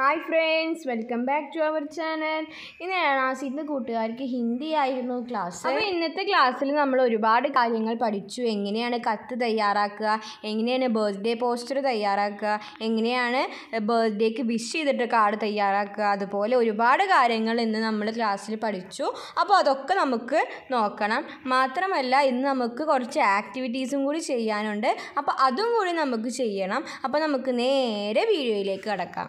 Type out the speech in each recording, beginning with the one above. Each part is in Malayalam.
hi friends welcome back to our channel ഇന്ന് ഏഴാസിൻ്റെ കൂട്ടുകാർക്ക് ഹിന്ദി ആയിരുന്നു ക്ലാസ് അപ്പോൾ ഇന്നത്തെ ക്ലാസ്സിൽ നമ്മൾ ഒരുപാട് കാര്യങ്ങൾ പഠിച്ചു എങ്ങനെയാണ് കത്ത് തയ്യാറാക്കുക എങ്ങനെയാണ് ബർത്ത്ഡേ പോസ്റ്റർ തയ്യാറാക്കുക എങ്ങനെയാണ് ബർത്ത്ഡേക്ക് വിഷ് ചെയ്തിട്ട് കാർഡ് തയ്യാറാക്കുക അതുപോലെ ഒരുപാട് കാര്യങ്ങൾ ഇന്ന് നമ്മൾ ക്ലാസ്സിൽ പഠിച്ചു അപ്പോൾ അതൊക്കെ നമുക്ക് നോക്കണം മാത്രമല്ല ഇന്ന് നമുക്ക് കുറച്ച് ആക്ടിവിറ്റീസും കൂടി ചെയ്യാനുണ്ട് അപ്പോൾ അതും കൂടി നമുക്ക് ചെയ്യണം അപ്പോൾ നമുക്ക് നേരെ വീഡിയോയിലേക്ക് കിടക്കാം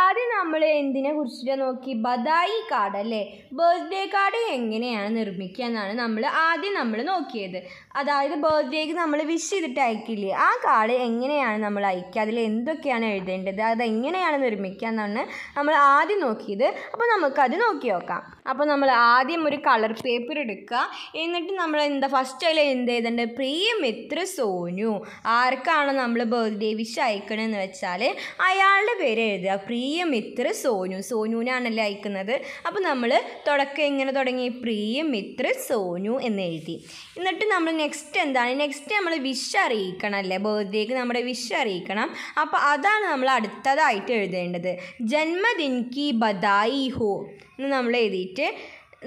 ആദ്യം നമ്മൾ എന്തിനെ കുറിച്ചിട്ട് നോക്കി ബദായി കാർഡ് അല്ലേ ബർത്ത്ഡേ കാർഡ് എങ്ങനെയാണ് നിർമ്മിക്കുക എന്നാണ് നമ്മൾ ആദ്യം നമ്മൾ നോക്കിയത് അതായത് ബർത്ത്ഡേക്ക് നമ്മൾ വിഷ് ചെയ്തിട്ട് അയക്കില്ലേ ആ കാർഡ് എങ്ങനെയാണ് നമ്മൾ അയക്കുക അതിൽ എന്തൊക്കെയാണ് എഴുതേണ്ടത് അത് എങ്ങനെയാണ് നിർമ്മിക്കുക എന്നാണ് നമ്മൾ ആദ്യം നോക്കിയത് അപ്പോൾ നമുക്കത് നോക്കി നോക്കാം അപ്പോൾ നമ്മൾ ആദ്യം ഒരു കളർ പേപ്പർ എടുക്കുക എന്നിട്ട് നമ്മൾ എന്താ ഫസ്റ്റ് അതിൽ എന്ത് എഴുതേണ്ടത് പ്രിയമിത്ര സോനു ആർക്കാണ് നമ്മൾ ബർത്ത്ഡേ വിഷ് അയക്കണമെന്ന് വെച്ചാൽ അയാളുടെ പേര് എഴുതുക പ്രിയമിത്ര സോനു സോനുവിനാണല്ലേ അയക്കുന്നത് അപ്പോൾ നമ്മൾ തുടക്കം എങ്ങനെ തുടങ്ങി പ്രിയമിത്ര സോനു എന്ന് എഴുതി എന്നിട്ട് നമ്മൾ നെക്സ്റ്റ് എന്താണ് നെക്സ്റ്റ് നമ്മൾ വിഷ് അറിയിക്കണം അല്ലേ ബർത്ത്ഡേക്ക് നമ്മുടെ വിഷ് അറിയിക്കണം അപ്പോൾ അതാണ് നമ്മൾ അടുത്തതായിട്ട് എഴുതേണ്ടത് ജന്മദിൻ കി ബദായി ഹോ എന്ന് നമ്മൾ എഴുതിയിട്ട്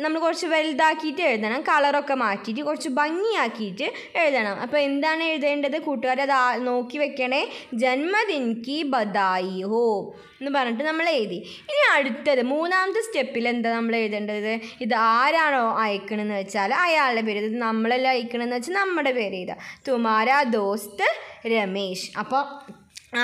നമ്മൾ കുറച്ച് വലുതാക്കിയിട്ട് എഴുതണം കളറൊക്കെ മാറ്റിയിട്ട് കുറച്ച് ഭംഗിയാക്കിയിട്ട് എഴുതണം അപ്പോൾ എന്താണ് എഴുതേണ്ടത് കൂട്ടുകാരെ അത് നോക്കി വെക്കണേ ജന്മദിൻകി ബദായി ഹോ എന്ന് പറഞ്ഞിട്ട് നമ്മൾ എഴുതി ഇനി അടുത്തത് മൂന്നാമത്തെ സ്റ്റെപ്പിൽ എന്താ നമ്മൾ എഴുതേണ്ടത് ഇത് ആരാണോ അയക്കണമെന്ന് വെച്ചാൽ അയാളുടെ പേര് ഇത് നമ്മളെല്ലാം അയക്കണമെന്ന് വെച്ചാൽ നമ്മുടെ പേര് എഴുതാം തുമാര ദോസ്ത് രമേശ് അപ്പോൾ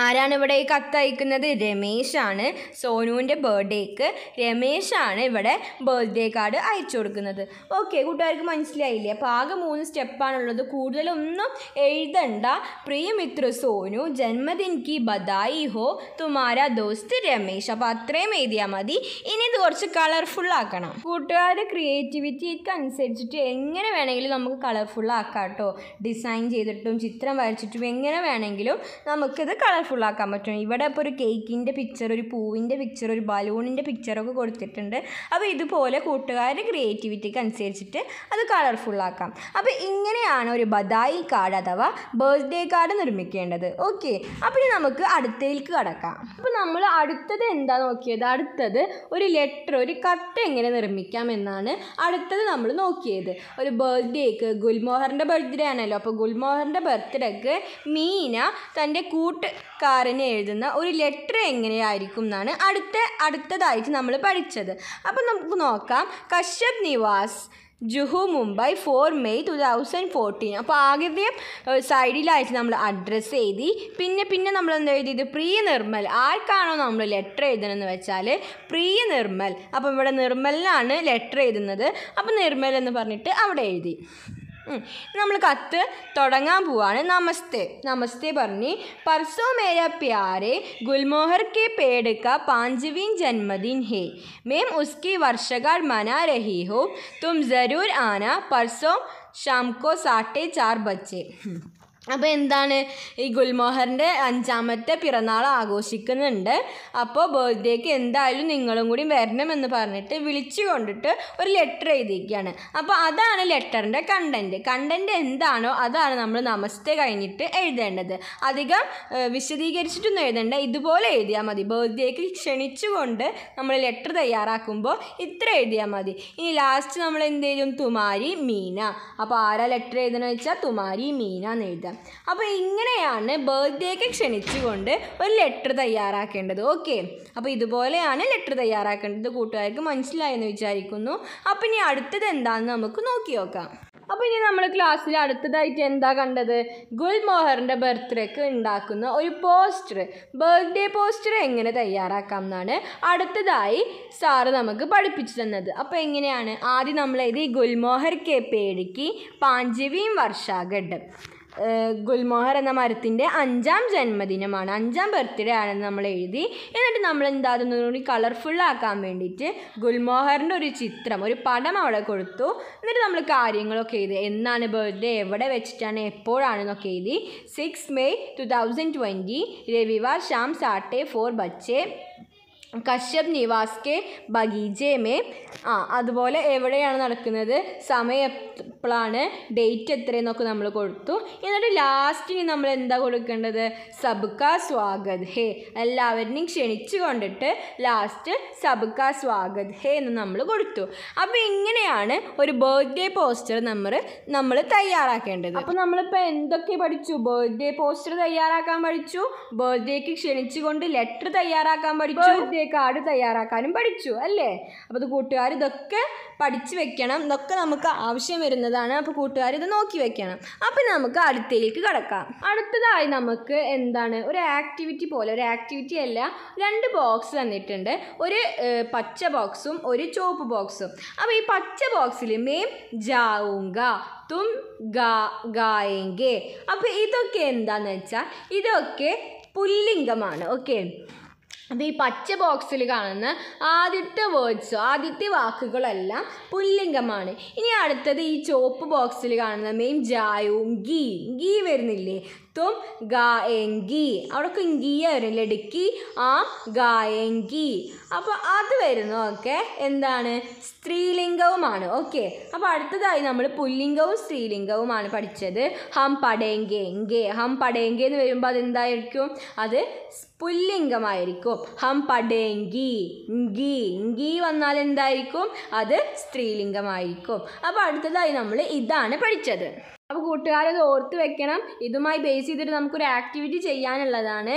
ആരാണ് ഇവിടെ ഈ കത്ത് അയക്കുന്നത് രമേശാണ് സോനുവിൻ്റെ ബർത്ത്ഡേക്ക് രമേശാണ് ഇവിടെ ബർത്ത്ഡേ കാർഡ് അയച്ചു കൊടുക്കുന്നത് ഓക്കെ കൂട്ടുകാർക്ക് മനസ്സിലായില്ലേ അപ്പോൾ ആകെ മൂന്ന് സ്റ്റെപ്പാണുള്ളത് കൂടുതലൊന്നും എഴുതണ്ട പ്രിയമിത്ര സോനു ജന്മദിൻക്ക് ബദായി ഹോ തുമാര ദോസ്ത് രമേശ് അപ്പോൾ അത്രയും എഴുതിയാൽ മതി ഇനി ഇത് കുറച്ച് കളർഫുൾ ആക്കണം കൂട്ടുകാരുടെ ക്രിയേറ്റിവിറ്റിക്ക് അനുസരിച്ചിട്ട് എങ്ങനെ വേണമെങ്കിലും നമുക്ക് കളർഫുൾ ആക്കാം കേട്ടോ ഡിസൈൻ ചെയ്തിട്ടും ചിത്രം വരച്ചിട്ടും എങ്ങനെ വേണമെങ്കിലും നമുക്കിത് കളർ കളർഫുൾ ആക്കാൻ പറ്റും ഇവിടെ ഇപ്പോൾ ഒരു കേക്കിൻ്റെ പിക്ചർ ഒരു പൂവിൻ്റെ പിക്ചർ ഒരു ബലൂണിൻ്റെ പിക്ചറൊക്കെ കൊടുത്തിട്ടുണ്ട് അപ്പോൾ ഇതുപോലെ കൂട്ടുകാരുടെ ക്രിയേറ്റിവിറ്റിക്ക് അനുസരിച്ചിട്ട് അത് കളർഫുൾ ആക്കാം അപ്പോൾ ഇങ്ങനെയാണ് ഒരു ബദായി കാർഡ് അഥവാ ബർത്ത്ഡേ കാർഡ് നിർമ്മിക്കേണ്ടത് ഓക്കെ അപ്പോൾ ഇനി നമുക്ക് അടുത്തേക്ക് കടക്കാം അപ്പോൾ നമ്മൾ അടുത്തത് എന്താ നോക്കിയത് അടുത്തത് ഒരു ലെറ്റർ ഒരു കട്ട് എങ്ങനെ നിർമ്മിക്കാം എന്നാണ് അടുത്തത് നമ്മൾ നോക്കിയത് ഒരു ബർത്ത്ഡേക്ക് ഗുൽമോഹറിൻ്റെ ബർത്ത്ഡേ ആണല്ലോ അപ്പോൾ ഗുൽമോഹറിൻ്റെ ബർത്ത്ഡേക്ക് മീന തൻ്റെ കൂട്ട് കാരന് എഴുതുന്ന ഒരു ലെറ്റർ എങ്ങനെയായിരിക്കും എന്നാണ് അടുത്ത അടുത്തതായിട്ട് നമ്മൾ പഠിച്ചത് അപ്പം നമുക്ക് നോക്കാം Kashyap Niwas Juhu Mumbai four May two thousand fourteen അപ്പോൾ ആദ്യം സൈഡിലായിട്ട് നമ്മൾ അഡ്രസ്സ് എഴുതി പിന്നെ പിന്നെ നമ്മൾ എന്താ എഴുതിയത് പ്രിയ നിർമ്മൽ ആർക്കാണോ നമ്മൾ ലെറ്റർ എഴുതണമെന്ന് വെച്ചാൽ പ്രിയ നിർമ്മൽ അപ്പോൾ ഇവിടെ നിർമ്മലിനാണ് ലെറ്റർ എഴുതുന്നത് അപ്പോൾ നിർമ്മൽ എന്ന് പറഞ്ഞിട്ട് അവിടെ എഴുതി नाम कतंगा नमस्ते नमस्ते पर परसों मेरा प्यारे गुलमोहर के पेड़ का पाँचवीं जन्मदिन है मैम उसकी वर्षगार मना रही हो तुम ज़रूर आना परसों शाम को साढ़े चार बजे അപ്പോൾ എന്താണ് ഈ ഗുൽമോഹറിൻ്റെ അഞ്ചാമത്തെ പിറന്നാൾ ആഘോഷിക്കുന്നുണ്ട് അപ്പോൾ ബർത്ത്ഡേക്ക് എന്തായാലും നിങ്ങളും കൂടി വരണമെന്ന് പറഞ്ഞിട്ട് വിളിച്ചു കൊണ്ടിട്ട് ഒരു ലെറ്റർ എഴുതിയിരിക്കുകയാണ് അപ്പോൾ അതാണ് ലെറ്ററിൻ്റെ കണ്ടൻറ്റ് കണ്ടൻറ്റ് എന്താണോ അതാണ് നമ്മൾ നമസ്തേ കഴിഞ്ഞിട്ട് എഴുതേണ്ടത് അധികം വിശദീകരിച്ചിട്ടൊന്നും എഴുതേണ്ട ഇതുപോലെ എഴുതിയാൽ മതി ബർത്ത്ഡേക്ക് ക്ഷണിച്ചുകൊണ്ട് നമ്മൾ ലെറ്റർ തയ്യാറാക്കുമ്പോൾ ഇത്ര എഴുതിയാൽ മതി ഇനി ലാസ്റ്റ് നമ്മൾ എന്തെങ്കിലും ചെയ്യും തുമാരി മീന അപ്പോൾ ആരാ ലെറ്റർ എഴുതണമെന്ന് വെച്ചാൽ തുമാരി മീന എന്ന് എഴുതാം അപ്പോൾ ഇങ്ങനെയാണ് ബർത്ത്ഡേക്ക് ക്ഷണിച്ചുകൊണ്ട് ഒരു ലെറ്റർ തയ്യാറാക്കേണ്ടത് ഓക്കെ അപ്പോൾ ഇതുപോലെയാണ് ലെറ്റർ തയ്യാറാക്കേണ്ടത് കൂട്ടുകാർക്ക് മനസ്സിലായെന്ന് വിചാരിക്കുന്നു അപ്പോൾ ഇനി അടുത്തത് എന്താണെന്ന് നമുക്ക് നോക്കി നോക്കാം അപ്പോൾ ഇനി നമ്മൾ ക്ലാസ്സിൽ അടുത്തതായിട്ട് എന്താ കണ്ടത് ഗുൽമോഹറിൻ്റെ ബർത്ത്ഡേക്ക് ഉണ്ടാക്കുന്ന ഒരു പോസ്റ്റർ ബർത്ത്ഡേ പോസ്റ്റർ എങ്ങനെ തയ്യാറാക്കാം എന്നാണ് അടുത്തതായി സാറ് നമുക്ക് പഠിപ്പിച്ചു തന്നത് അപ്പോൾ എങ്ങനെയാണ് ആദ്യം നമ്മൾ ഇത് ഗുൽമോഹർ കെ പേടിക്ക് പാഞ്ചവിയും വർഷാഗഡ് ഗുൽമോഹർ എന്ന മരത്തിൻ്റെ അഞ്ചാം ജന്മദിനമാണ് അഞ്ചാം ബർത്ത്ഡേ ആണെന്ന് നമ്മൾ എഴുതി എന്നിട്ട് നമ്മൾ എന്താ അതൊന്നുകൂടി കളർഫുള്ളാക്കാൻ വേണ്ടിയിട്ട് ഗുൽമോഹറിൻ്റെ ഒരു ചിത്രം ഒരു പടം അവിടെ കൊടുത്തു എന്നിട്ട് നമ്മൾ കാര്യങ്ങളൊക്കെ എഴുതി എന്നാണ് ബർത്ത്ഡേ എവിടെ വെച്ചിട്ടാണ് എപ്പോഴാണെന്നൊക്കെ എഴുതി six May two thousand twenty രവിവാർ ഷാം സാട്ടേ ഫോർ ബച്ചേ കശ്യപ് നിവാസ് കെ ബഗീജെ മേ ആ അതുപോലെ എവിടെയാണ് നടക്കുന്നത് സമയം എപ്പോഴാണ് ഡേറ്റ് എത്രയെന്നൊക്കെ നമ്മൾ കൊടുത്തു എന്നിട്ട് ലാസ്റ്റിന് നമ്മൾ എന്താ കൊടുക്കേണ്ടത് സബ്ക സ്വാഗത് ഹേ എല്ലാവരിനെയും ക്ഷണിച്ചു കൊണ്ടിട്ട് ലാസ്റ്റ് സബ്ക സ്വാഗത് ഹേ എന്ന് നമ്മൾ കൊടുത്തു അപ്പോൾ ഇങ്ങനെയാണ് ഒരു ബർത്ത്ഡേ പോസ്റ്റർ നമ്മൾ നമ്മൾ തയ്യാറാക്കേണ്ടത് അപ്പോൾ നമ്മളിപ്പോൾ എന്തൊക്കെ പഠിച്ചു ബർത്ത്ഡേ പോസ്റ്റർ തയ്യാറാക്കാൻ പഠിച്ചു ബർത്ത്ഡേക്ക് ക്ഷണിച്ചുകൊണ്ട് ലെറ്റർ തയ്യാറാക്കാൻ പഠിച്ചു കാർഡ് തയ്യാറാക്കാനും പഠിച്ചു അല്ലേ അപ്പോൾ അത് കൂട്ടുകാർ ഇതൊക്കെ പഠിച്ചു വെക്കണം ഇതൊക്കെ നമുക്ക് ആവശ്യം വരുന്നതാണ് അപ്പോൾ കൂട്ടുകാർ ഇത് നോക്കി വെക്കണം അപ്പോൾ നമുക്ക് അടുത്തേക്ക് കിടക്കാം അടുത്തതായി നമുക്ക് എന്താണ് ഒരു ആക്ടിവിറ്റി പോലെ ഒരു ആക്ടിവിറ്റി അല്ല രണ്ട് ബോക്സ് തന്നിട്ടുണ്ട് ഒരു പച്ച ബോക്സും ഒരു ചുവപ്പ് ബോക്സും അപ്പോൾ ഈ പച്ച ബോക്സിൽ മേം ജാവുങ്ക തും ഗാ ഗായെങ്കെ അപ്പോൾ ഇതൊക്കെ എന്താണെന്ന് വെച്ചാൽ ഇതൊക്കെ പുല്ലിംഗമാണ് ഓക്കെ അപ്പോൾ ഈ പച്ച ബോക്സിൽ കാണുന്ന ആദ്യത്തെ വേർഡ്സോ ആദ്യത്തെ വാക്കുകളെല്ലാം പുല്ലിംഗമാണ് ഇനി അടുത്തത് ഈ ചുവപ്പ് ബോക്സിൽ കാണുന്ന മെയിൻ ജായവും ഗീ ഗീ വരുന്നില്ലേ തും ഗായങ്കി അവിടെയൊക്കെ ഇങ്കിയ വരും ലടുക്കി ആ ഗായങ്കി അപ്പോൾ അത് വരുന്നു ഓക്കെ എന്താണ് സ്ത്രീലിംഗവുമാണ് ഓക്കെ അപ്പോൾ അടുത്തതായി നമ്മൾ പുല്ലിംഗവും സ്ത്രീലിംഗവുമാണ് പഠിച്ചത് ഹം പടേങ്കേങ്കെ ഹം പടേങ്കെ എന്ന് വരുമ്പോൾ അതെന്തായിരിക്കും അത് പുല്ലിംഗമായിരിക്കും ഹം പടേങ്കി ഇങ്കി ഇങ്കി വന്നാൽ എന്തായിരിക്കും അത് സ്ത്രീലിംഗമായിരിക്കും അപ്പോൾ അടുത്തതായി നമ്മൾ ഇതാണ് പഠിച്ചത് അപ്പോൾ കൂട്ടുകാരത് ഓർത്ത് വെക്കണം ഇതുമായി ബേസ് ചെയ്തിട്ട് നമുക്കൊരു ആക്ടിവിറ്റി ചെയ്യാനുള്ളതാണ്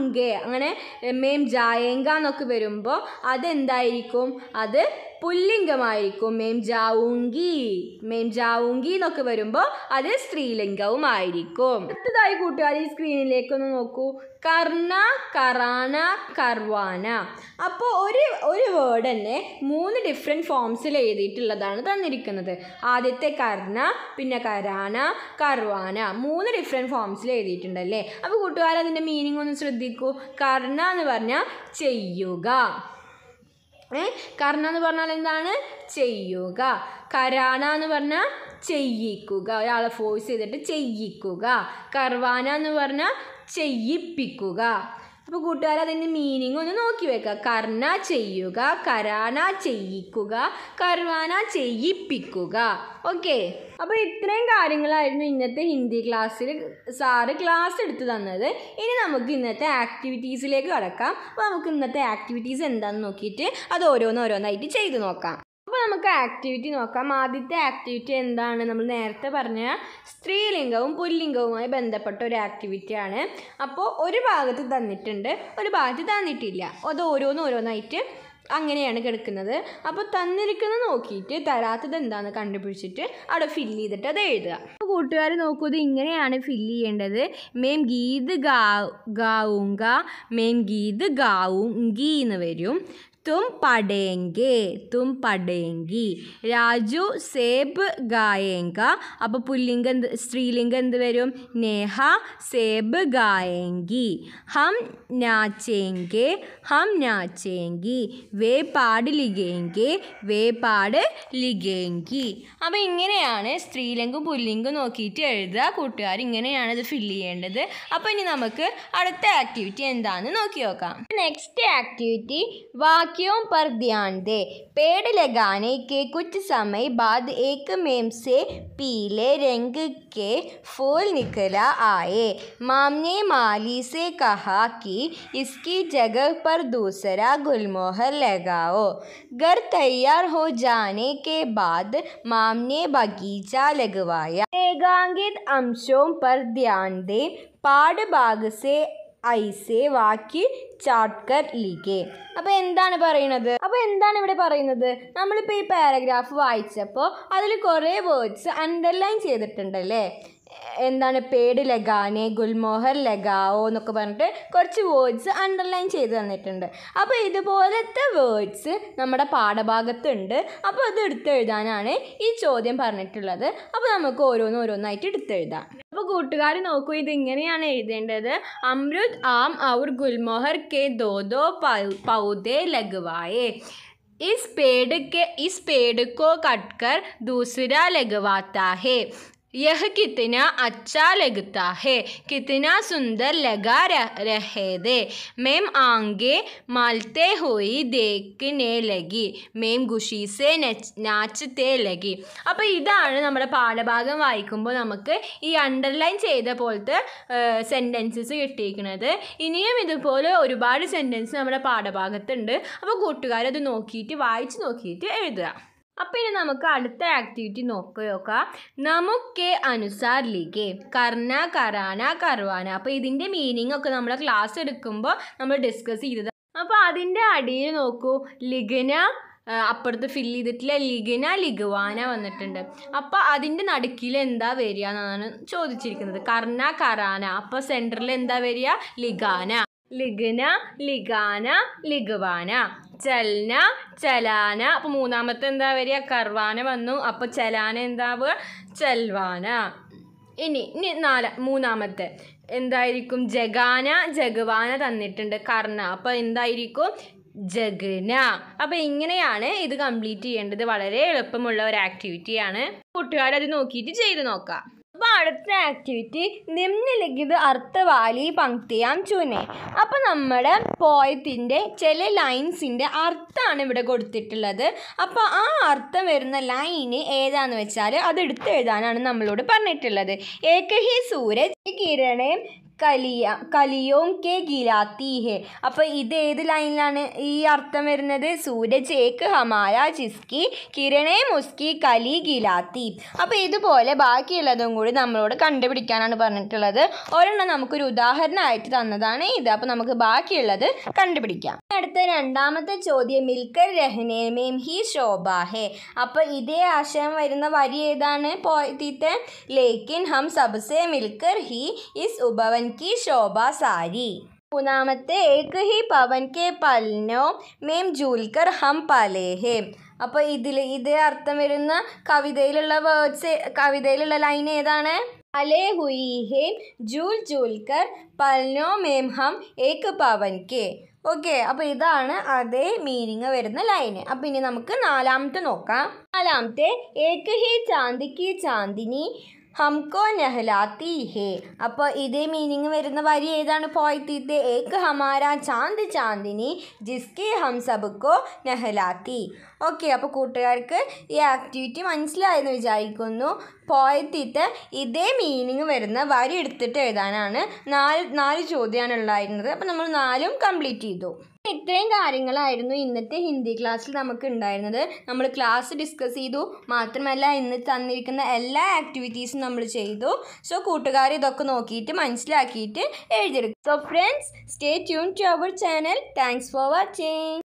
ങ്ക അങ്ങനെ മേം ജായേങ്ക എന്നൊക്കെ വരുമ്പോൾ അതെന്തായിരിക്കും അത് പുല്ലിംഗമായിരിക്കും മേം ജാവുങ്കി മേം ജാവുങ്കി എന്നൊക്കെ വരുമ്പോൾ അത് സ്ത്രീലിംഗവും ആയിരിക്കും അടുത്തതായി കൂട്ടുകാർ ഈ ഒന്ന് നോക്കൂ കർണ കറാന കർവാന അപ്പോൾ ഒരു ഒരു വേർഡ് തന്നെ മൂന്ന് ഡിഫറെൻറ്റ് ഫോംസിൽ എഴുതിയിട്ടുള്ളതാണ് തന്നിരിക്കുന്നത് ആദ്യത്തെ കർണ പിന്നെ കരാന കർവാന മൂന്ന് ഡിഫറെൻറ്റ് ഫോംസിൽ എഴുതിയിട്ടുണ്ടല്ലേ അപ്പോൾ കൂട്ടുകാർ അതിൻ്റെ മീനിങ് ഒന്ന് ശ്രദ്ധിക്കൂ കർണ എന്ന് പറഞ്ഞാൽ ചെയ്യുക ഏ കർണ എന്ന് പറഞ്ഞാൽ എന്താണ് ചെയ്യുക കരാണ എന്ന് പറഞ്ഞാൽ ചെയ്യിക്കുക ഒരാളെ ഫോഴ്സ് ചെയ്തിട്ട് ചെയ്യിക്കുക കർവാന എന്ന് പറഞ്ഞാൽ ചെയ്യിപ്പിക്കുക അപ്പോൾ കൂട്ടുകാർ അതിൻ്റെ മീനിങ് ഒന്ന് നോക്കി വെക്കുക കർണ ചെയ്യുക കരാന ചെയ്യിക്കുക കർവാന ചെയ്യിപ്പിക്കുക ഓക്കെ അപ്പോൾ ഇത്രയും കാര്യങ്ങളായിരുന്നു ഇന്നത്തെ ഹിന്ദി ക്ലാസ്സിൽ സാറ് ക്ലാസ് എടുത്തു തന്നത് ഇനി നമുക്ക് ഇന്നത്തെ ആക്ടിവിറ്റീസിലേക്ക് കടക്കാം അപ്പോൾ നമുക്ക് ഇന്നത്തെ ആക്ടിവിറ്റീസ് എന്താണെന്ന് നോക്കിയിട്ട് അത് ഓരോന്നോരോന്നായിട്ട് ചെയ്തു നോക്കാം നമുക്ക് ആക്ടിവിറ്റി നോക്കാം ആദ്യത്തെ ആക്ടിവിറ്റി എന്താണ് നമ്മൾ നേരത്തെ പറഞ്ഞ സ്ത്രീലിംഗവും പുല്ലിംഗവുമായി ബന്ധപ്പെട്ട ഒരു ആക്ടിവിറ്റിയാണ് അപ്പോൾ ഒരു ഭാഗത്ത് തന്നിട്ടുണ്ട് ഒരു ഭാഗത്ത് തന്നിട്ടില്ല അത് ഓരോന്നോരോന്നായിട്ട് ഓരോന്നായിട്ട് അങ്ങനെയാണ് കിടക്കുന്നത് അപ്പോൾ തന്നിരിക്കുന്നത് നോക്കിയിട്ട് തരാത്തത് എന്താണെന്ന് കണ്ടുപിടിച്ചിട്ട് അവിടെ ഫില്ല് ചെയ്തിട്ട് അത് എഴുതുക അപ്പോൾ കൂട്ടുകാർ നോക്കൂ ഇത് ഇങ്ങനെയാണ് ഫില്ല് ചെയ്യേണ്ടത് മേം ഗീത് ഗാ ഗാവുങ്ക മേം ഗീത് ഗാവും ഗീ എന്ന് വരും തും പടേങ്കേ തും പടേങ്കി രാജു സേബ് ഗായേങ്ക അപ്പോൾ പുല്ലിംഗം എന്ത് സ്ത്രീലിംഗം എന്ത് വരും നേഹ സേബ് ഗായേങ്കി ഹം നാച്ചേങ്കെ ഹം നാച്ചേങ്കി വേ പാട് ലിഖേങ്കെ വേ പാട് ലിഗേങ്കി അപ്പോൾ ഇങ്ങനെയാണ് സ്ത്രീലിംഗും പുല്ലിംഗും നോക്കിയിട്ട് എഴുതുക കൂട്ടുകാർ ഇങ്ങനെയാണ് ഇത് ഫില്ല് ചെയ്യേണ്ടത് അപ്പോൾ ഇനി നമുക്ക് അടുത്ത ആക്ടിവിറ്റി എന്താണെന്ന് നോക്കി നോക്കാം നെക്സ്റ്റ് ആക്ടിവിറ്റി വാക്ക് बाकियों पर ध्यान दें पेड़ लगाने के कुछ समय बाद एक मेम से पीले रंग के फूल निकला आए माम ने माली से कहा कि इसकी जगह पर दूसरा गुलमोहर लगाओ घर तैयार हो जाने के बाद माम ने बगीचा लगवाया एकांगित अंशों पर ध्यान दें पाड़ बाग से ഐസേ വാക്കി ചാട്കർ ലീഗേ അപ്പോൾ എന്താണ് പറയുന്നത് അപ്പോൾ എന്താണ് ഇവിടെ പറയുന്നത് നമ്മളിപ്പോ ഈ പാരഗ്രാഫ് വായിച്ചപ്പോൾ അതിൽ കുറേ വേർഡ്സ് അണ്ടർലൈൻ ചെയ്തിട്ടുണ്ടല്ലേ എന്താണ് പേട് ലഗാനെ ഗുൽമോഹർ ലഗാവോ എന്നൊക്കെ പറഞ്ഞിട്ട് കുറച്ച് വേർഡ്സ് അണ്ടർലൈൻ ചെയ്ത് തന്നിട്ടുണ്ട് അപ്പോൾ ഇതുപോലത്തെ വേർഡ്സ് നമ്മുടെ പാഠഭാഗത്തുണ്ട് അപ്പോൾ അത് എടുത്തെഴുതാനാണ് ഈ ചോദ്യം പറഞ്ഞിട്ടുള്ളത് അപ്പോൾ നമുക്ക് ഓരോന്ന് ഓരോന്നായിട്ട് എടുത്തെഴുതാം അപ്പോൾ കൂട്ടുകാർ നോക്കൂ ഇത് ഇങ്ങനെയാണ് എഴുതേണ്ടത് അമൃത് ആം ഔർ ഗുൽമോഹർ കെ ദോദോ പൗതേ ലഘുവായേ इस पेड़ के इस पेड़ को कटकर दूसरा लगवाता है यह कितना अच्छा लगता है कितना सुंदर लगा रह रहे दे मैम आंगे मालते हुई देखने लगी मैम ഖുഷി സേ നാച്ചത്തെ ലഗി അപ്പോൾ ഇതാണ് നമ്മുടെ പാഠഭാഗം വായിക്കുമ്പോൾ നമുക്ക് ഈ അണ്ടർലൈൻ ചെയ്ത പോലത്തെ സെൻറ്റൻസസ് കിട്ടിയിരിക്കുന്നത് ഇനിയും ഇതുപോലെ ഒരുപാട് സെൻറ്റൻസ് നമ്മുടെ പാഠഭാഗത്തുണ്ട് അപ്പോൾ കൂട്ടുകാരത് നോക്കിയിട്ട് വായിച്ച് നോക്കിയിട്ട് എഴുതുക അപ്പം ഇനി നമുക്ക് അടുത്ത ആക്ടിവിറ്റി നോക്കി നോക്കാം നമുക്ക് അനുസാർ ലിഖേ കർണ കറാന കർവാന അപ്പോൾ ഇതിൻ്റെ മീനിങ് ഒക്കെ നമ്മൾ ക്ലാസ് എടുക്കുമ്പോൾ നമ്മൾ ഡിസ്കസ് ചെയ്തത് അപ്പോൾ അതിൻ്റെ അടിയിൽ നോക്കൂ ലിഖന അപ്പുറത്ത് ഫില്ല് ചെയ്തിട്ടില്ല ലിഗന ലിഗുവാന വന്നിട്ടുണ്ട് അപ്പോൾ അതിൻ്റെ നടുക്കിൽ എന്താ വരിക എന്നാണ് ചോദിച്ചിരിക്കുന്നത് കർണ കറാന അപ്പോൾ സെൻറ്ററിൽ എന്താ വരിക ലിഗാന ലിഗ്ന ലിഗാന ലിഗുവാന ചലന ചലാന അപ്പൊ മൂന്നാമത്തെ എന്താ വരിക കർവാന വന്നു അപ്പൊ ചലാന എന്താവുക ചൽവാന ഇനി ഇനി നാല മൂന്നാമത്തെ എന്തായിരിക്കും ജഗാന ജഗവാന തന്നിട്ടുണ്ട് കർണ അപ്പൊ എന്തായിരിക്കും ജഗന അപ്പൊ ഇങ്ങനെയാണ് ഇത് കംപ്ലീറ്റ് ചെയ്യേണ്ടത് വളരെ എളുപ്പമുള്ള ഒരു ആക്ടിവിറ്റിയാണ് കുട്ടികളത് നോക്കിയിട്ട് ചെയ്ത് നോക്കാം അപ്പോൾ അടുത്ത ആക്ടിവിറ്റി നിമ്നലിഖിത അർത്ഥവാലി പങ്ക്തിയാം ചൂനെ അപ്പോൾ നമ്മുടെ പോയത്തിൻ്റെ ചില ലൈൻസിൻ്റെ അർത്ഥമാണ് ഇവിടെ കൊടുത്തിട്ടുള്ളത് അപ്പോൾ ആ അർത്ഥം വരുന്ന ലൈന് ഏതാണെന്ന് വെച്ചാൽ അത് എടുത്ത് എഴുതാനാണ് നമ്മളോട് പറഞ്ഞിട്ടുള്ളത് ഏകഹി സൂരജ് കിരണേം കലിയ കലിയോം കെ ഗിലാത്തി ഹെ അപ്പോൾ ഇത് ഏത് ലൈനിലാണ് ഈ അർത്ഥം വരുന്നത് സൂരജ് ഏക്ക് ഹമാര ജിസ്കി കിരണേ മുസ്കി കലി ഗിലാത്തി അപ്പോൾ ഇതുപോലെ ബാക്കിയുള്ളതും കൂടി നമ്മളോട് കണ്ടുപിടിക്കാനാണ് പറഞ്ഞിട്ടുള്ളത് ഒരെണ്ണം നമുക്കൊരു ഉദാഹരണമായിട്ട് തന്നതാണ് ഇത് അപ്പോൾ നമുക്ക് ബാക്കിയുള്ളത് കണ്ടുപിടിക്കാം അടുത്ത രണ്ടാമത്തെ ചോദ്യം മിൽക്കർ രഹനേ മേം ഹി ശോഭ ഹെ അപ്പോൾ ഇതേ ആശയം വരുന്ന വരി ഏതാണ് പോയത്തിത്തെ ലേക്കിൻ ഹം സബ്സെ മിൽക്കർ ഹി ഇസ് ഉപവൻ की शोभा सारी മൂന്നാമത്തെ ഏക്ക് ഹി പവൻ കെ പൽനോ മേം ജൂൽക്കർ ഹം പാലേ ഹേ അപ്പോൾ ഇതിൽ ഇതേ അർത്ഥം വരുന്ന കവിതയിലുള്ള വേർഡ്സ് കവിതയിലുള്ള ലൈൻ ഏതാണ് അലേ ഹുയി ഹേം ജൂൽ ജൂൽക്കർ പൽനോ മേം ഹം ഏക്ക് പവൻ കെ ഓക്കെ അപ്പോൾ ഇതാണ് അതേ മീനിങ് വരുന്ന ലൈന് അപ്പോൾ ഇനി നമുക്ക് നാലാമത്തെ നോക്കാം നാലാമത്തെ ഏക്ക് ഹി ചാന്തിക്ക് ചാന്തിനി ഹംകോ നെഹ്ലാത്തി ഹേ അപ്പോൾ ഇതേ മീനിങ് വരുന്ന വരി ഏതാണ് പോയത്തീത്തെ ഏക്ക് ഹമാര ചാന്ത് ചാന്തിനി ജിസ്കെ ഹം സബ്ക്കോ നെഹ്ലാത്തി ഓക്കെ അപ്പോൾ കൂട്ടുകാർക്ക് ഈ ആക്ടിവിറ്റി മനസ്സിലായെന്ന് വിചാരിക്കുന്നു പോയത്തീത്ത് ഇതേ മീനിങ് വരുന്ന വരി എടുത്തിട്ട് എഴുതാനാണ് നാല് നാല് ചോദ്യമാണ് ഉണ്ടായിരുന്നത് അപ്പോൾ നമ്മൾ നാലും കംപ്ലീറ്റ് ചെയ്തു ഇത്രയും കാര്യങ്ങളായിരുന്നു ഇന്നത്തെ ഹിന്ദി ക്ലാസ്സിൽ നമുക്ക് ഉണ്ടായിരുന്നത് നമ്മൾ ക്ലാസ് ഡിസ്കസ് ചെയ്തു മാത്രമല്ല ഇന്ന് തന്നിരിക്കുന്ന എല്ലാ ആക്ടിവിറ്റീസും നമ്മൾ ചെയ്തു സോ കൂട്ടുകാർ ഇതൊക്കെ നോക്കിയിട്ട് മനസ്സിലാക്കിയിട്ട് എഴുതിയെടുക്കും so friends stay tune to our channel thanks for watching